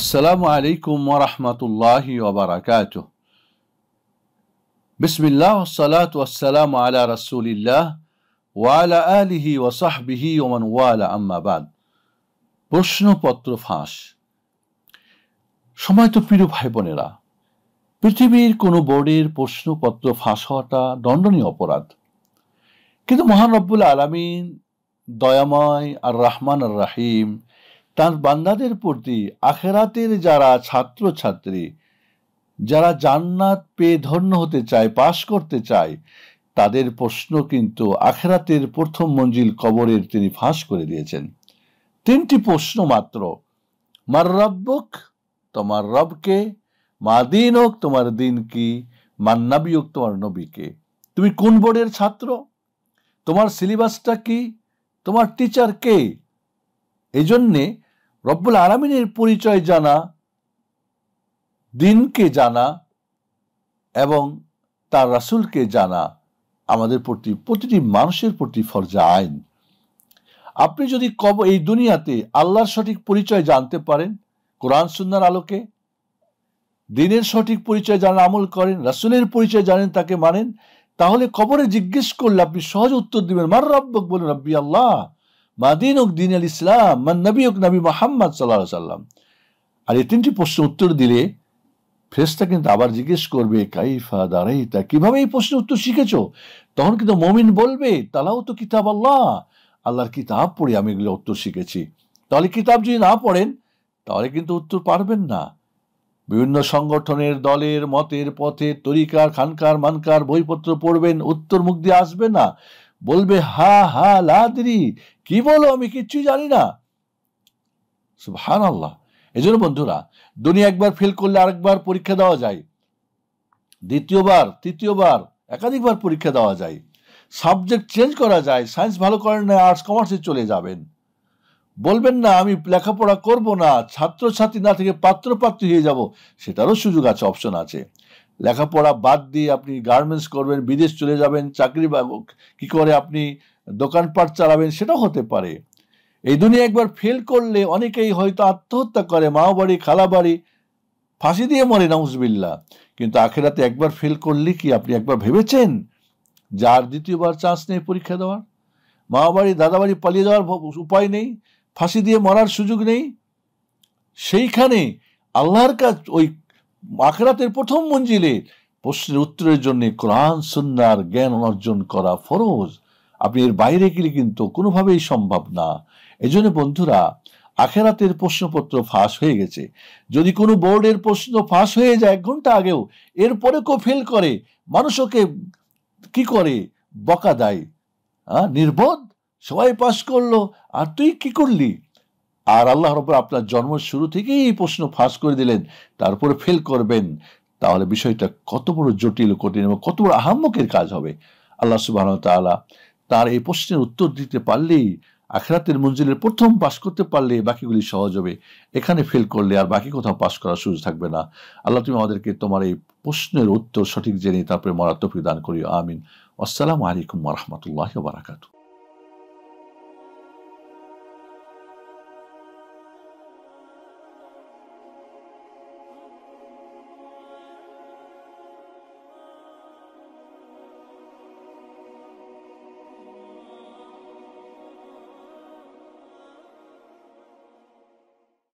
আসসালামু আলাইকুম ওরহমতুল্লাহ ওবরাকাত বিসমিল্লাহ সালাত ওয়াসালাম আলা রাসুলিল্লাহ ওয়ালা আলিহি ওসাহবিহি ওমান ওয়ালা আম্মাবাদ প্রশ্নপত্র ফাঁস সময় তো প্রিয় ভাই বোনেরা পৃথিবীর কোনো বোর্ডের প্রশ্নপত্র ফাঁস হওয়াটা দণ্ডনীয় অপরাধ কিন্তু মহান রব্বুল আলমিন দয়াময় আর রহমান আর রাহিম তার বান্দাদের প্রতি আখেরাতের যারা ছাত্রছাত্রী যারা জান্নাত পেয়ে ধন্য হতে চায় পাশ করতে চায় তাদের প্রশ্ন কিন্তু আখেরাতের প্রথম মঞ্জিল কবরের তিনি ফাঁস করে দিয়েছেন তিনটি প্রশ্ন মাত্র মার রব্বক তোমার রবকে মা দিন হোক তোমার দিন কি মান্নাবি হোক তোমার নবীকে তুমি কোন বোর্ডের ছাত্র তোমার সিলেবাসটা কি তোমার টিচার কে এই জন্যে রব্বুল আলমিনের পরিচয় জানা দিনকে জানা এবং তার রাসুলকে জানা আমাদের প্রতি প্রতিটি মানুষের প্রতি ফরজা আইন আপনি যদি কব এই দুনিয়াতে আল্লাহর সঠিক পরিচয় জানতে পারেন কোরআন সুন্দর আলোকে দিনের সঠিক পরিচয় জানা আমল করেন রাসুলের পরিচয় জানেন তাকে মানেন তাহলে কবরে জিজ্ঞেস করলে আপনি সহজ উত্তর দিবেন মার রব্বক বলুন রব্বি আল্লাহ মাদিনুক দিন আল ইসলাম মান নবীক নবী মোহাম্মদ সাল্লাহ সাল্লাম আর এই তিনটি প্রশ্ন উত্তর দিলে ফেরেস্তা কিন্তু আবার জিজ্ঞেস করবে কাইফা দারাইতা কিভাবে এই প্রশ্নের উত্তর শিখেছ তখন কিন্তু মমিন বলবে তালাও তো কিতাব আল্লাহ আল্লাহর কিতাব পড়ে আমি এগুলো উত্তর শিখেছি তাহলে কিতাব যদি না পড়েন তাহলে কিন্তু উত্তর পারবেন না বিভিন্ন সংগঠনের দলের মতের পথের তরিকার খানকার মানকার বইপত্র পড়বেন উত্তর মুখ দিয়ে আসবে না বলবে হা হা লাদরি কি বলো আমি কিচ্ছুই জানি না সুহান আল্লাহ এই জন্য বন্ধুরা দুনিয়া একবার ফেল করলে আরেকবার পরীক্ষা দেওয়া যায় দ্বিতীয়বার তৃতীয়বার একাধিকবার পরীক্ষা দেওয়া যায় সাবজেক্ট চেঞ্জ করা যায় সায়েন্স ভালো করেন না আর্টস কমার্সে চলে যাবেন বলবেন না আমি লেখাপড়া করব না ছাত্রছাত্রী না থেকে পাত্রী হয়ে যাব সেটারও সুযোগ আছে অপশন আছে লেখাপড়া বাদ দিয়ে আপনি গার্মেন্টস করবেন বিদেশ চলে যাবেন চাকরি কি করে আপনি দোকানপাট চালাবেন সেটাও হতে পারে এই দুনিয়া একবার ফেল করলে অনেকেই হয়তো আত্মহত্যা করে মাও বাড়ি খালা বাড়ি ফাঁসি দিয়ে মরে নাউজবিল্লা কিন্তু আখেরাতে একবার ফেল করলে কি আপনি একবার ভেবেছেন যার দ্বিতীয়বার চান্স নেই পরীক্ষা দেওয়ার মা বাড়ি দাদাবাড়ি পালিয়ে যাওয়ার উপায় নেই ফাঁসি দিয়ে মরার সুযোগ নেই সেইখানে আল্লাহর কাজ ওই আখেরাতের প্রথম মঞ্জিলে প্রশ্নের উত্তরের জন্য কোরআন সন্ন্যার জ্ঞান অর্জন করা ফরজ আপনি এর বাইরে গেলে কিন্তু কোনোভাবেই সম্ভব না এজন্য বন্ধুরা আখেরাতের প্রশ্নপত্র ফাঁস হয়ে গেছে যদি কোনো বোর্ডের প্রশ্ন ফাঁস হয়ে যায় এক ঘন্টা আগেও এরপরে কেউ ফেল করে মানুষ ওকে কি করে বকা দেয় হ্যাঁ নির্বোধ সবাই পাশ করলো আর তুই কি করলি আর আল্লাহ রব আপনার জন্ম শুরু থেকেই এই প্রশ্ন ফাঁস করে দিলেন তারপরে ফেল করবেন তাহলে বিষয়টা কত বড় জটিল কঠিন এবং কত বড় আহাম্মকের কাজ হবে আল্লাহ সুবাহ তালা তার এই প্রশ্নের উত্তর দিতে পারলেই আখরাতের মঞ্জিলের প্রথম পাশ করতে পারলে বাকিগুলি সহজ হবে এখানে ফেল করলে আর বাকি কোথাও পাশ করার সুযোগ থাকবে না আল্লাহ তুমি আমাদেরকে তোমার এই প্রশ্নের উত্তর সঠিক জেনে তারপরে মরাত্মক দান করিও আমিন আসসালামু আলাইকুম রহমতুল্লাহ বারাকাতু